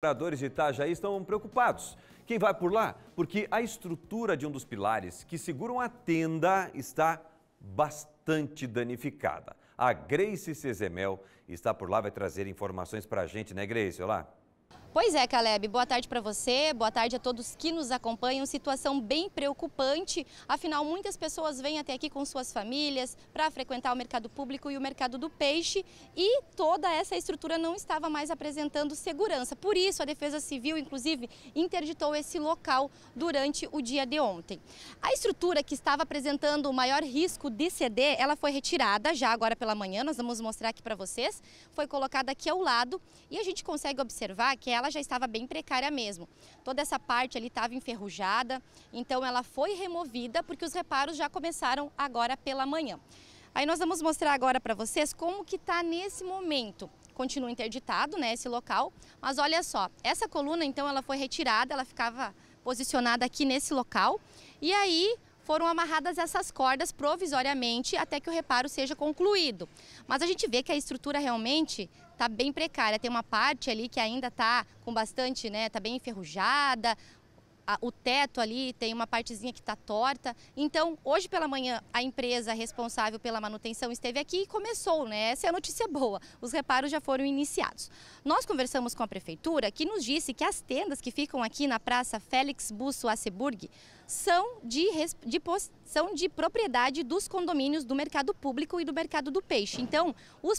moradores de Itajaí estão preocupados. Quem vai por lá? Porque a estrutura de um dos pilares que seguram a tenda está bastante danificada. A Grace Cezemel está por lá, vai trazer informações para a gente, né, Grace? Olá. Pois é, Caleb, boa tarde para você, boa tarde a todos que nos acompanham. Situação bem preocupante, afinal, muitas pessoas vêm até aqui com suas famílias para frequentar o mercado público e o mercado do peixe e toda essa estrutura não estava mais apresentando segurança. Por isso, a Defesa Civil, inclusive, interditou esse local durante o dia de ontem. A estrutura que estava apresentando o maior risco de ceder, ela foi retirada já agora pela manhã, nós vamos mostrar aqui para vocês. Foi colocada aqui ao lado e a gente consegue observar que é ela já estava bem precária mesmo. Toda essa parte ali estava enferrujada, então ela foi removida porque os reparos já começaram agora pela manhã. Aí nós vamos mostrar agora para vocês como que está nesse momento. Continua interditado, né, esse local, mas olha só, essa coluna então ela foi retirada, ela ficava posicionada aqui nesse local. E aí foram amarradas essas cordas provisoriamente até que o reparo seja concluído. Mas a gente vê que a estrutura realmente está bem precária. Tem uma parte ali que ainda está com bastante, né? Está bem enferrujada, a, o teto ali tem uma partezinha que está torta. Então, hoje pela manhã, a empresa responsável pela manutenção esteve aqui e começou, né? Essa é a notícia boa. Os reparos já foram iniciados. Nós conversamos com a prefeitura que nos disse que as tendas que ficam aqui na Praça Félix Busso Aceburg são de, de, são de propriedade dos condomínios do mercado público e do mercado do peixe. Então, os,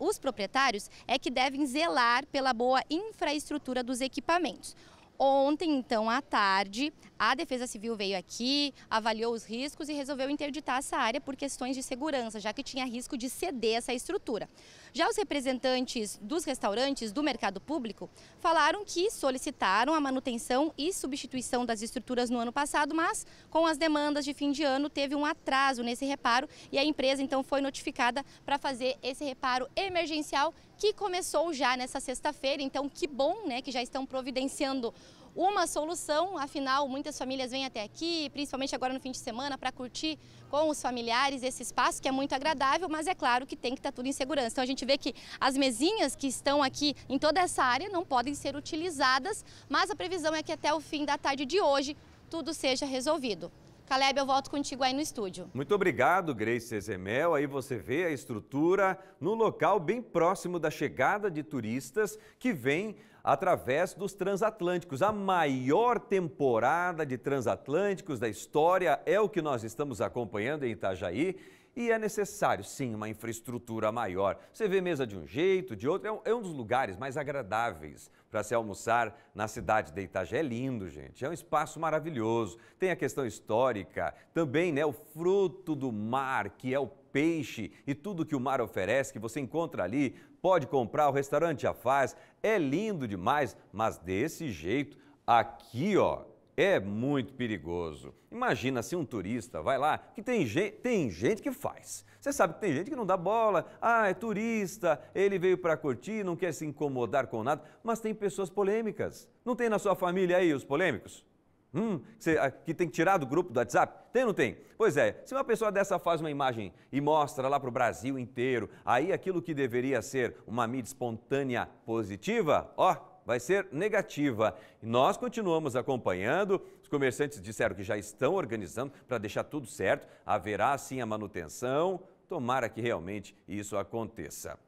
os proprietários é que devem zelar pela boa infraestrutura dos equipamentos. Ontem, então, à tarde, a Defesa Civil veio aqui, avaliou os riscos e resolveu interditar essa área por questões de segurança, já que tinha risco de ceder essa estrutura. Já os representantes dos restaurantes do mercado público falaram que solicitaram a manutenção e substituição das estruturas no ano passado, mas com as demandas de fim de ano teve um atraso nesse reparo e a empresa então foi notificada para fazer esse reparo emergencial que começou já nessa sexta-feira. Então, que bom né, que já estão providenciando uma solução, afinal, muitas famílias vêm até aqui, principalmente agora no fim de semana, para curtir com os familiares esse espaço que é muito agradável, mas é claro que tem que estar tá tudo em segurança. Então a gente vê que as mesinhas que estão aqui em toda essa área não podem ser utilizadas, mas a previsão é que até o fim da tarde de hoje tudo seja resolvido. Caleb, eu volto contigo aí no estúdio. Muito obrigado, Grace Ezemel. Aí você vê a estrutura no local bem próximo da chegada de turistas que vem através dos transatlânticos. A maior temporada de transatlânticos da história é o que nós estamos acompanhando em Itajaí. E é necessário, sim, uma infraestrutura maior. Você vê mesa de um jeito, de outro, é um, é dos lugares mais agradáveis para se almoçar na cidade de Itajé. É lindo, gente, é um espaço maravilhoso. Tem a questão histórica, também né, o fruto do mar, que é o peixe e tudo que o mar oferece, que você encontra ali, pode comprar, o restaurante já faz. É lindo demais, mas desse jeito, aqui ó, é muito perigoso. Imagina se um turista vai lá, que tem, gente, tem gente que faz. Você sabe que tem gente que não dá bola, ah, é turista, ele veio para curtir, não quer se incomodar com nada, mas tem pessoas polêmicas. Não tem na sua família aí os polêmicos? Hum, ah, que, tem que tirar do grupo do WhatsApp? Tem ou não tem? Pois é, se uma pessoa dessa faz uma imagem e mostra lá para o Brasil inteiro, aí aquilo que deveria ser uma mídia espontânea positiva, ó, vai ser negativa. Nós continuamos acompanhando, os comerciantes disseram que já estão organizando para deixar tudo certo, haverá sim a manutenção, tomara que realmente isso aconteça.